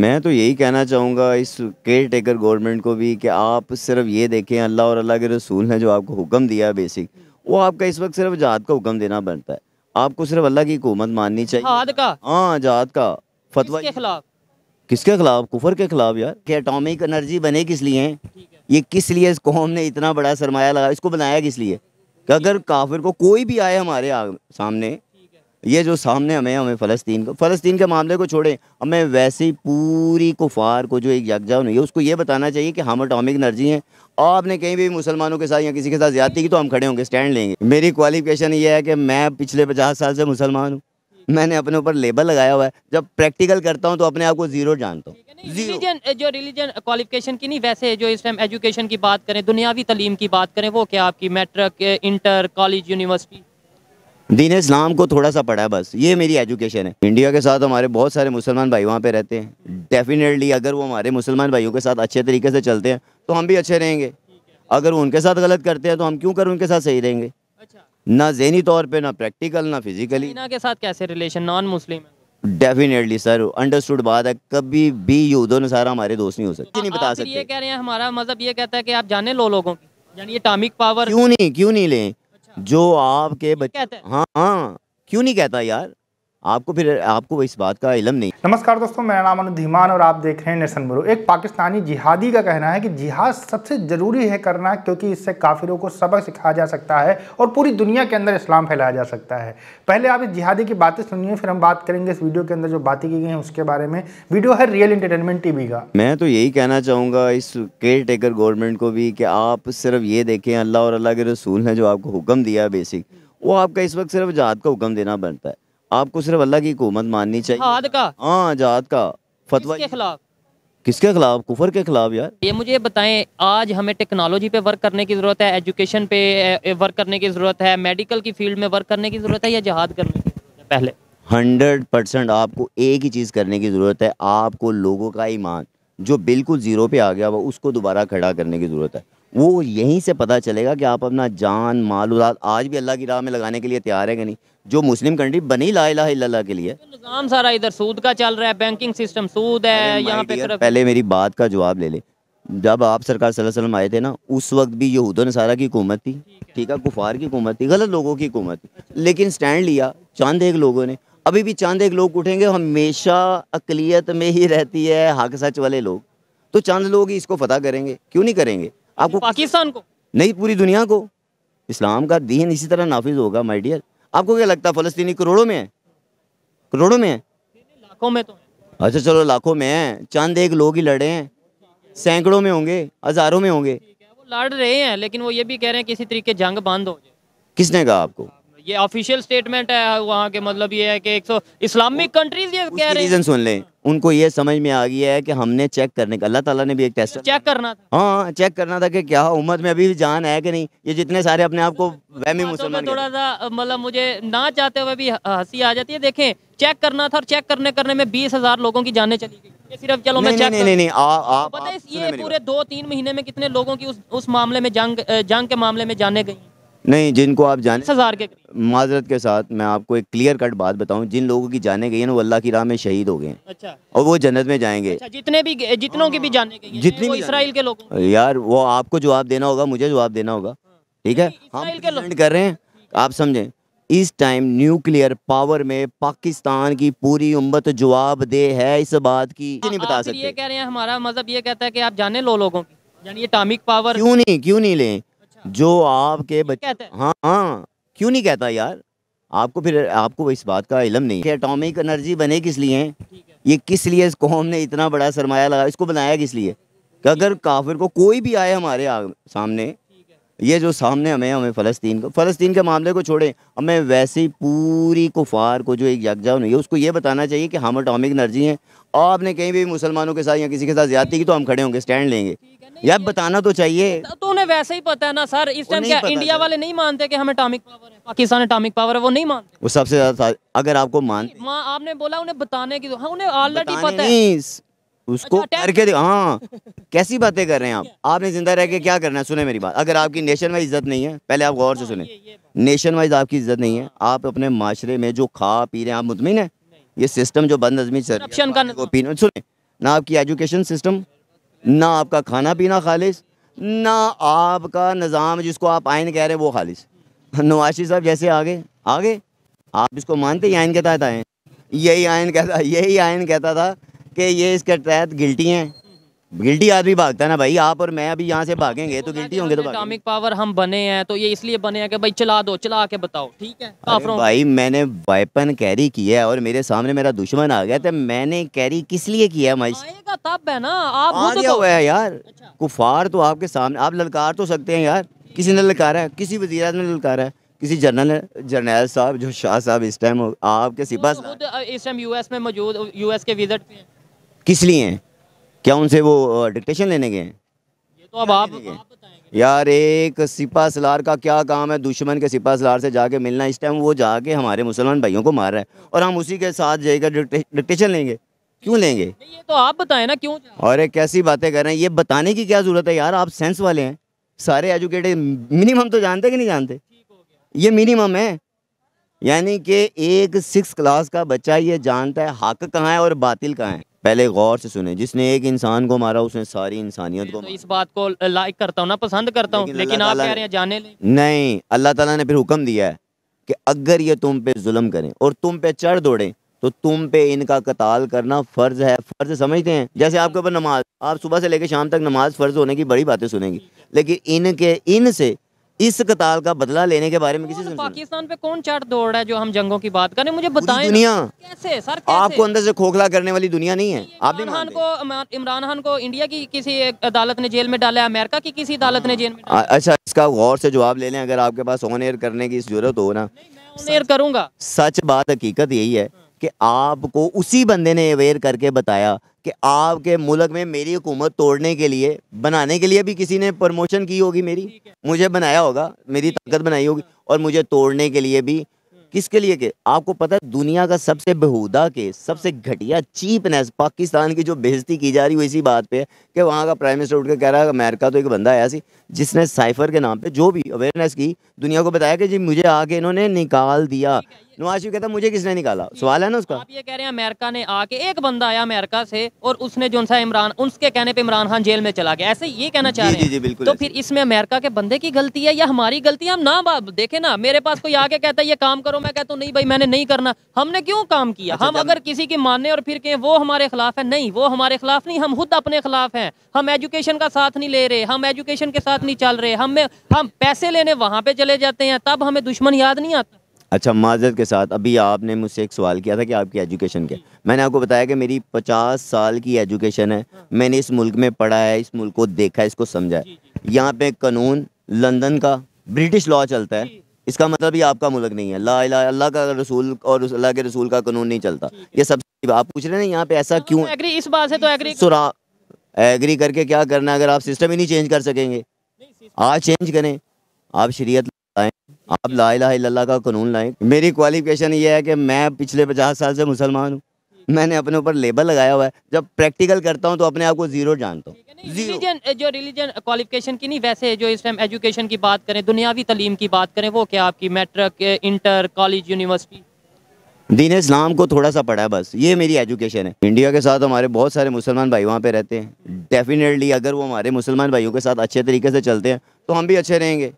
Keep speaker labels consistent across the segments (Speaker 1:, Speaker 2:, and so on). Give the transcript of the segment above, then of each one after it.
Speaker 1: मैं तो यही कहना चाहूँगा इस केयर टेकर गवर्नमेंट को भी कि आप सिर्फ ये देखें अल्लाह और अल्लाह के रसूल ने जो आपको हुक्म दिया है बेसिक वो आपका इस वक्त सिर्फ जात का हुक्म देना बनता है आपको सिर्फ अल्लाह की हुकूमत माननी चाहिए का हाँ जात का फतवा किसके खिलाफ किसके खिलाफ कुफर के खिलाफ यार कि अटोमिक एनर्जी बने किस लिए है ये किस लिए इस कौम ने इतना बड़ा सरमाया लगा इसको बनाया किस लिए अगर काफिर को कोई भी आए हमारे सामने ये जो सामने हमें हमें फ़लस्तीन को फ़लस्तीन के मामले को छोड़ें हमें वैसे ही पूरी कुफार को जो एक यकजा नहीं है उसको ये बताना चाहिए कि हम अटोमिक एनर्जी हैं आपने कहीं भी मुसलमानों के साथ या किसी के साथ ज़्यादा की तो हम खड़े होंगे स्टैंड लेंगे मेरी क्वालिफिकेशन ये है कि मैं पिछले पचास साल से मुसलमान हूँ मैंने अपने ऊपर लेबल लगाया हुआ है जब प्रैक्टिकल करता हूँ तो अपने आप को जीरो जानता
Speaker 2: हूँ रिलीजन जो रिलीजन क्वालिफिकेशन की नहीं वैसे जो इस टाइम एजुकेशन की बात करें दुनियावी तलीम की बात करें वो क्या आपकी मैट्रिक इंटर कॉलेज यूनिवर्सिटी
Speaker 1: दीन इस्लाम को थोड़ा सा पढ़ा है बस ये मेरी एजुकेशन है इंडिया के साथ हमारे बहुत सारे मुसलमान भाई वहाँ पे रहते हैं डेफिनेटली अगर वो हमारे मुसलमान भाइयों के साथ अच्छे तरीके से चलते हैं तो हम भी अच्छे रहेंगे अगर वो उनके साथ गलत करते हैं तो हम क्यों कर उनके साथ सही रहेंगे अच्छा ना जहनी तौर पर ना प्रैक्टिकल ना फिजिकली
Speaker 2: के साथ कैसे relation non Muslim
Speaker 1: definitely sir understood बात है कभी भी यूदो नसारा हमारे दोस्त नहीं हो सकते नहीं
Speaker 2: बता सकते हैं हमारा मतलब ये कहता है कि आप जाने लो लोगों की यानी ये टामिक पावर
Speaker 1: क्यों नहीं क्यों नहीं लें जो आपके बच्चे हाँ हाँ क्यों नहीं कहता यार आपको फिर आपको इस बात का इलम नहीं
Speaker 3: नमस्कार दोस्तों मेरा नाम अनु धीमान और आप देख रहे हैं नेशन ब्रो एक पाकिस्तानी जिहादी का कहना है कि जिहाद सबसे ज़रूरी है करना क्योंकि इससे काफिरों को सबक सिखाया जा सकता है और पूरी दुनिया के अंदर इस्लाम फैलाया जा सकता है पहले आप इस जिहादी की बातें सुनिए फिर हम बात करेंगे इस वीडियो के अंदर जो बातें की गई हैं उसके बारे में वीडियो है रियल इंटरटेनमेंट टीवी का
Speaker 1: मैं तो यही कहना चाहूँगा इस केयर टेकर गवर्नमेंट को भी कि आप सिर्फ ये देखें अल्लाह और अल्लाह के रसूल ने जो आपको हुक्म दिया है बेसिक वो आपका इस वक्त सिर्फ जहाद का हुक्म देना बनता है आपको सिर्फ अल्लाह की हुकूमत माननी चाहिए हाद का हाँ जात का फतवा के खिलाफ किसके खिलाफ कुफर के खिलाफ यार
Speaker 2: ये मुझे बताएं आज हमें टेक्नोलॉजी पे वर्क करने की ज़रूरत है एजुकेशन पे वर्क करने की ज़रूरत है मेडिकल की फील्ड में वर्क करने की ज़रूरत है या जहाद करने की
Speaker 1: ज़रूरत है पहले हंड्रेड परसेंट आपको एक ही चीज़ करने की ज़रूरत है आपको लोगों का ईमान जो बिल्कुल ज़ीरो पे आ गया वो उसको दोबारा खड़ा करने की ज़रूरत है वो यहीं से पता चलेगा कि आप अपना जान माल उलाद आज भी अल्लाह की राह में लगाने के लिए तैयार है कि नहीं जो मुस्लिम कंट्री बनी ला इला के लिए तो
Speaker 2: निज़ाम सारा इधर सूद का चल रहा है बैंकिंग सिस्टम सूद है यहाँ पे
Speaker 1: पहले मेरी बात का जवाब ले ले जब आप सरकार वसल्लम आए थे ना उस वक्त भी यहूद नसारा की हुकूमत थी ठीक है कुफार की हुकूमत थी गलत लोगों की हुकूमत थी लेकिन स्टैंड लिया चांद एक लोगों ने अभी भी चांद एक लोग उठेंगे हमेशा अकलीत में ही रहती है हक सच वाले लोग तो चंद लोग ही इसको फतह करेंगे क्यों नहीं करेंगे
Speaker 2: आपको पाकिस्तान को
Speaker 1: नहीं पूरी दुनिया को इस्लाम का दीन इसी तरह नाफिज होगा माय डियर आपको क्या लगता है फलस्तीनी करोड़ों में है करोड़ों में है लाखों में तो है अच्छा चलो लाखों में है चंद एक लोग ही लड़े हैं सैकड़ों में होंगे हजारों में होंगे वो
Speaker 2: लड़ रहे हैं लेकिन वो ये भी कह रहे हैं किसी तरीके जंग बंद हो जाए
Speaker 1: किसने कहा आपको
Speaker 2: ये ऑफिशियल स्टेटमेंट है वहाँ के मतलब ये है कि एक सौ इस्लामिक कंट्रीज ये कह रहे हैं
Speaker 1: सुन ले उनको ये समझ में आ गया है कि हमने चेक करने का अल्लाह ताला ने भी एक टेस्ट
Speaker 2: चेक करना था
Speaker 1: हाँ चेक करना था कि क्या उम्मत में अभी भी जान है कि नहीं ये जितने सारे अपने आप को वहमी मुसलमान थोड़ा
Speaker 2: सा मतलब मुझे ना चाहते हुए भी हंसी आ जाती है देखें चेक करना था और चेक करने करने में बीस हजार लोगों की जाने चली गई सिर्फ चलो मैं चेक नहीं नहीं पता है ये पूरे दो तीन महीने में कितने लोगों की उस मामले में जंग जंग के मामले में जाने गई
Speaker 1: नहीं जिनको आप जाने हजार के माजरत के साथ मैं आपको एक क्लियर कट बात बताऊं जिन लोगों की जाने गई है ना वो अल्लाह की राह में शहीद हो गए अच्छा और वो जन्नत में जाएंगे अच्छा,
Speaker 2: जितने भी जितनों की भी जाने गई जितनी भी इसराइल के लोग
Speaker 1: यार वो आपको जवाब देना होगा मुझे जवाब देना होगा ठीक है हम कर रहे हैं आप समझें इस टाइम न्यूक्लियर पावर में पाकिस्तान की पूरी उम्मत जवाब दे है इस बात की आ, नहीं बता सकते ये
Speaker 2: कह रहे हैं हमारा मजहब ये कहता है कि आप जाने लो लोगों की यानी ये टामिक पावर क्यों
Speaker 1: नहीं क्यों नहीं लें जो आपके बच्चे हाँ हाँ क्यों नहीं कहता यार आपको फिर आपको इस बात का इलम नहीं है एटॉमिक एनर्जी बने किस लिए ये किस लिए इस कौम ने इतना बड़ा सरमाया लगा इसको बनाया किस लिए कि अगर काफिर को कोई भी आए हमारे सामने ये जो सामने हमें हमें फ़लस्तीन को फ़लस्तीन के मामले को छोड़ें हमें वैसे ही पूरी कुफार को जो एक यकजा नहीं है उसको ये बताना चाहिए कि हम अटोमिक एनर्जी हैं आपने कहीं भी मुसलमानों के साथ या किसी के साथ ज्यादा की तो हम खड़े होंगे स्टैंड लेंगे यार बताना तो चाहिए
Speaker 2: तो उन्हें वैसे ही पता है ना सर इस टाइम क्या इंडिया वाले नहीं मानते कि हमें अटोमिक पावर है पाकिस्तान अटोमिक पावर है वो नहीं मानते
Speaker 1: वो सबसे ज्यादा अगर आपको मान
Speaker 2: आपने बोला उन्हें बताने की तो हाँ उन्हें ऑलरेडी पता है
Speaker 1: उसको अच्छा, करके हाँ कैसी बातें कर रहे हैं आप आपने जिंदा रह के क्या करना है सुने मेरी बात अगर आपकी नेशन वाइज इज्जत नहीं है पहले आप गौर से हाँ, सुने नेशन वाइज आपकी इज्जत नहीं है आप अपने माशरे में जो खा पी रहे हैं आप मुतमिन है ये सिस्टम जो बंद अजमी सर सुने ना आपकी एजुकेशन सिस्टम ना आपका खाना पीना खालिश ना आपका निज़ाम जिसको आप आयन कह रहे हैं वो खालिश नवाशी साहब जैसे आगे आगे आप इसको मानते आयन के तहत आए यही आयन कहता यही आयन कहता था कि ये इसके तहत गिल्टी हैं गिल्टी आदमी भागता है ना भाई आप और मैं अभी यहाँ से भागेंगे तो गिल्टी होंगे तो इकोनॉमिक
Speaker 2: पावर हम बने हैं तो ये इसलिए बने हैं कि भाई चला दो चला के बताओ ठीक है
Speaker 1: भाई मैंने वेपन कैरी किया है और मेरे सामने मेरा दुश्मन आ गया तो मैंने कैरी किस लिए किया है आएगा
Speaker 2: तब है ना आप तो हुआ है
Speaker 1: यार अच्छा। कुफार तो आपके सामने आप ललकार तो सकते हैं यार किसी ने ललकारा है किसी वजी ने ललकारा है किसी जनरल जर्नैल साहब जो शाह साहब इस टाइम आपके सिपा तो
Speaker 2: तो, इस टाइम यूएस में मौजूद यूएस के विजिट
Speaker 1: किस लिए हैं क्या उनसे वो डिक्टेशन लेने गए हैं
Speaker 2: तो अब आप, आप
Speaker 1: यार एक सिपा सलार का क्या काम है दुश्मन के सिपा सलार से जाके मिलना इस टाइम वो जाके हमारे मुसलमान भाइयों को मार रहा है और हम उसी के साथ जाकर डिक्टेशन लेंगे क्यों लेंगे ये
Speaker 2: तो आप बताएं ना क्यों
Speaker 1: और एक कैसी बातें कर रहे हैं ये बताने की क्या ज़रूरत है यार आप सेंस वाले हैं सारे एजुकेटेड मिनिमम तो जानते कि नहीं जानते ये मिनिमम है यानी कि एक सिक्स क्लास का बच्चा ये जानता है हक कहाँ है और बातिल कहाँ है पहले गौर से सुने जिसने एक इंसान को मारा उसने सारी इंसानियत को तो
Speaker 2: इस बात को लाइक करता हूँ ना पसंद करता हूँ लेकिन, लेकिन आप कह रहे हैं जाने
Speaker 1: नहीं अल्लाह ताला ने फिर हुक्म दिया है कि अगर ये तुम पे जुल्म करें और तुम पे चढ़ दौड़े तो तुम पे इनका कताल करना फ़र्ज है फ़र्ज समझते हैं जैसे आपके ऊपर नमाज आप सुबह से लेकर शाम तक नमाज फ़र्ज होने की बड़ी बातें सुनेंगी लेकिन इनके इनसे इस कताल का बदला लेने के बारे में किसी
Speaker 2: पाकिस्तान पे कौन चार दौड़ है जो हम जंगों की बात करें मुझे बताएं दुनिया कैसे सर कैसे? आपको अंदर
Speaker 1: से खोखला करने वाली दुनिया नहीं है आप इमरान
Speaker 2: को इमरान खान को इंडिया की किसी अदालत ने जेल में डाला है अमेरिका की किसी अदालत ने जेल में
Speaker 1: अच्छा इसका गौर से जवाब ले लें अगर आपके पास ऑन एयर करने की जरूरत हो ना
Speaker 2: ऑन एयर करूंगा
Speaker 1: सच बात हकीकत यही है कि आपको उसी बंदे ने अवेयर करके बताया कि आपके मुल्क में मेरी हुकूमत तोड़ने के लिए बनाने के लिए भी किसी ने प्रमोशन की होगी मेरी मुझे बनाया होगा मेरी ताकत बनाई होगी और मुझे तोड़ने के लिए भी हम्म। किसके लिए के आपको पता है दुनिया का सबसे बेहूदा के सबसे हाँ। घटिया चीपनेस पाकिस्तान की जो बेजती की जा रही है इसी बात पे है कि वहाँ का प्राइम मिनिस्टर उठ के कह रहा है अमेरिका तो एक बंदा आया सी जिसने साइफर के नाम पे जो भी अवेयरनेस की दुनिया को बताया कि जी मुझे आके इन्होंने निकाल दिया नवाज शरीफ कहता मुझे किसने निकाला सवाल है ना उसका आप
Speaker 2: ये कह रहे हैं अमेरिका ने आके एक बंदा आया अमेरिका से और उसने जो सा इमरान उसके कहने पे इमरान खान जेल में चला गया ऐसे ये कहना चाह रहे हैं तो फिर इसमें अमेरिका के बंदे की गलती है या हमारी गलती है हम ना बाप देखे ना मेरे पास कोई आके कहता है ये काम करो मैं कहता हूँ नहीं भाई मैंने नहीं करना हमने क्यों काम किया अच्छा, हम अगर किसी की माने और फिर कहें वो हमारे खिलाफ है नहीं वो हमारे खिलाफ नहीं हम खुद अपने खिलाफ है हम एजुकेशन का साथ नहीं ले रहे हम एजुकेशन के साथ नहीं चल रहे हमें हम पैसे लेने वहाँ पे चले जाते हैं तब हमें दुश्मन याद नहीं आता
Speaker 1: अच्छा माजद के साथ अभी आपने मुझसे एक सवाल किया था कि आपकी एजुकेशन क्या मैंने आपको बताया कि मेरी पचास साल की एजुकेशन है मैंने इस मुल्क में पढ़ा है इस मुल्क को देखा है इसको समझा है यहाँ पे कानून लंदन का ब्रिटिश लॉ चलता है इसका मतलब ये आपका मुल्क नहीं है ला इला अल्लाह का रसूल और अल्लाह के रसूल का कानून नहीं चलता ये सब आप पूछ रहे हैं यहाँ पे ऐसा हाँ, तो क्यों
Speaker 2: एग्री इस बात से तो एग्री सुरा
Speaker 1: एग्री करके क्या करना अगर आप सिस्टम ही नहीं चेंज कर सकेंगे आज चेंज करें आप शरीयत आप ला इला का कानून लाएं मेरी क्वालिफिकेशन ये है कि मैं पिछले पचास साल से मुसलमान हूँ मैंने अपने ऊपर लेबल लगाया हुआ है जब प्रैक्टिकल करता हूँ तो अपने आप को जीरो जानता हूँ
Speaker 2: रिलीजन जो रिलीजन क्वालिफिकेशन की नहीं वैसे जो इस टाइम एजुकेशन की बात करें दुनियावी तलीम की बात करें वो क्या आपकी मैट्रिक इंटर कॉलेज यूनिवर्सिटी
Speaker 1: दीन इस्लाम को थोड़ा सा पढ़ा है बस ये मेरी एजुकेशन है इंडिया के साथ हमारे बहुत सारे मुसलमान भाई वहाँ पे रहते हैं डेफिनेटली अगर वो हमारे मुसलमान भाइयों के साथ अच्छे तरीके से चलते हैं तो हम भी अच्छे रहेंगे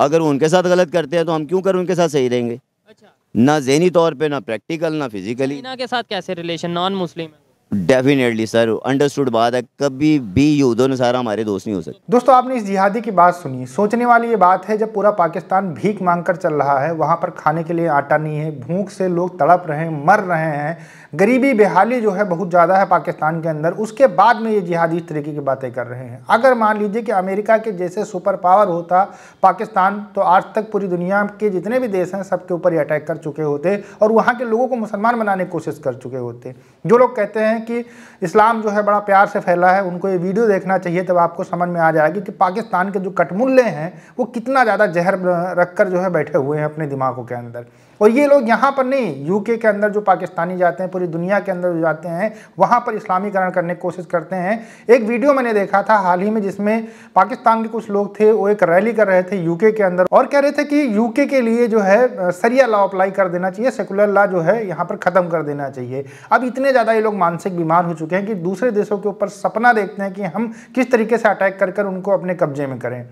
Speaker 1: अगर उनके साथ गलत करते हैं तो हम क्यों कर उनके साथ सही रहेंगे अच्छा ना जहनी तौर पे ना प्रैक्टिकल ना फिजिकली
Speaker 2: के साथ कैसे रिलेशन नॉन मुस्लिम है
Speaker 1: डेफिनेटली सर अंडरस्टूड बात है कभी भी यूदो नसारा हमारे दोस्त नहीं हो सकते
Speaker 3: दोस्तों आपने इस जिहादी की बात सुनी सोचने वाली ये बात है जब पूरा पाकिस्तान भीख मांग कर चल रहा है वहाँ पर खाने के लिए आटा नहीं है भूख से लोग तड़प रहे हैं मर रहे हैं गरीबी बेहाली जो है बहुत ज़्यादा है पाकिस्तान के अंदर उसके बाद में ये जिहादी इस तरीके की बातें कर रहे हैं अगर मान लीजिए कि अमेरिका के जैसे सुपर पावर होता पाकिस्तान तो आज तक पूरी दुनिया के जितने भी देश हैं सबके ऊपर ये अटैक कर चुके होते और वहाँ के लोगों को मुसलमान बनाने की कोशिश कर चुके होते जो लोग कहते हैं कि इस्लाम जो है बड़ा प्यार से फैला है उनको ये वीडियो देखना चाहिए तब आपको समझ में आ जाएगी कि पाकिस्तान के जो कटमुल्ले हैं वो कितना ज़्यादा जहर रख कर जो है बैठे हुए हैं अपने दिमागों के अंदर और ये लोग यहाँ पर नहीं यूके के अंदर जो पाकिस्तानी जाते हैं पूरी दुनिया के अंदर जो जाते हैं वहाँ पर इस्लामीकरण करने की कोशिश करते हैं एक वीडियो मैंने देखा था हाल ही में जिसमें पाकिस्तान के कुछ लोग थे वो एक रैली कर रहे थे यूके के अंदर और कह रहे थे कि यूके के लिए जो है सरिया लॉ अप्लाई कर देना चाहिए सेकुलर लॉ जो है यहाँ पर ख़त्म कर देना चाहिए अब इतने ज़्यादा ये लोग मानसिक मानसिक बीमार हो चुके हैं कि दूसरे देशों के ऊपर सपना देखते हैं कि हम किस तरीके से अटैक कर कर उनको अपने कब्जे में करें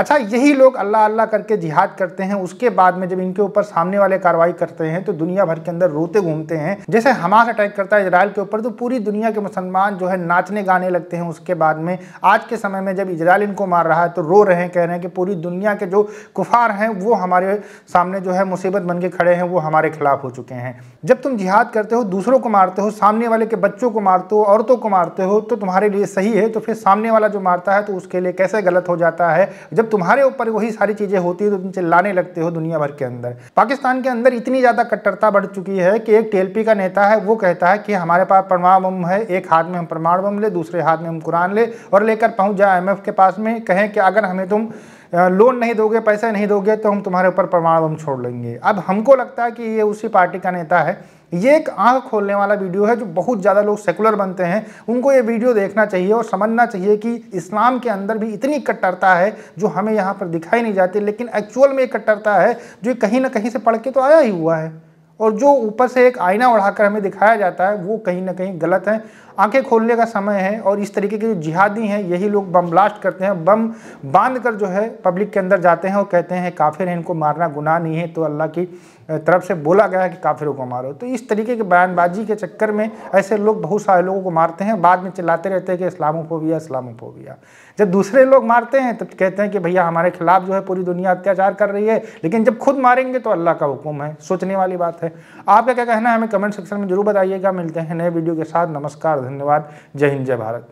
Speaker 3: अच्छा यही लोग अल्लाह अल्लाह करके जिहाद करते हैं उसके बाद में जब इनके ऊपर सामने वाले कार्रवाई करते हैं तो दुनिया भर के अंदर रोते घूमते हैं जैसे हमास अटैक करता है इसराइल के ऊपर तो पूरी दुनिया के मुसलमान जो है नाचने गाने लगते हैं उसके बाद में आज के समय में जब इसराइल इनको मार रहा है तो रो रहे हैं कह रहे हैं कि पूरी दुनिया के जो कुफार हैं वो हमारे सामने जो है मुसीबत बन के खड़े हैं वो हमारे खिलाफ हो चुके हैं जब तुम जिहाद करते हो दूसरों को मारते हो सामने वाले के बच्चों को मारते हो औरतों को मारते हो तो तुम्हारे लिए सही है तो फिर सामने वाला जो मारता है तो उसके लिए कैसे गलत हो जाता है जब जब तुम्हारे ऊपर वही सारी चीज़ें होती है तो तुम चिल्लाने लगते हो दुनिया भर के अंदर पाकिस्तान के अंदर इतनी ज़्यादा कट्टरता बढ़ चुकी है कि एक टीएलपी का नेता है वो कहता है कि हमारे पास परमाणु बम है एक हाथ में हम परमाणु बम ले दूसरे हाथ में हम कुरान ले और लेकर पहुंच जाए एम के पास में कहें कि अगर हमें तुम लोन नहीं दोगे पैसे नहीं दोगे तो हम तुम्हारे ऊपर परमाणु बम छोड़ लेंगे अब हमको लगता है कि ये उसी पार्टी का नेता है ये एक आँख खोलने वाला वीडियो है जो बहुत ज़्यादा लोग सेकुलर बनते हैं उनको ये वीडियो देखना चाहिए और समझना चाहिए कि इस्लाम के अंदर भी इतनी कट्टरता है जो हमें यहाँ पर दिखाई नहीं जाती लेकिन एक्चुअल में एक कट्टरता है जो कहीं ना कहीं से पढ़ के तो आया ही हुआ है और जो ऊपर से एक आईना उड़ाकर हमें दिखाया जाता है वो कहीं ना कहीं गलत है आंखें खोलने का समय है और इस तरीके के जो जिहादी हैं यही लोग बम ब्लास्ट करते हैं बम बांध कर जो है पब्लिक के अंदर जाते हैं और कहते हैं काफिर हैं इनको मारना गुनाह नहीं है तो अल्लाह की तरफ से बोला गया है कि काफिरों को मारो तो इस तरीके के बयानबाजी के चक्कर में ऐसे लोग बहुत सारे लोगों को मारते हैं बाद में चिल्लाते रहते हैं कि इस्लामोफोबिया इस्लामोफोबिया जब दूसरे लोग मारते हैं तब कहते हैं कि भैया हमारे खिलाफ जो है पूरी दुनिया अत्याचार कर रही है लेकिन जब खुद मारेंगे तो अल्लाह का हुक्म है सोचने वाली बात है आपका क्या कहना है हमें कमेंट सेक्शन में जरूर बताइएगा मिलते हैं नए वीडियो के साथ नमस्कार धन्यवाद जय हिंद जय भारत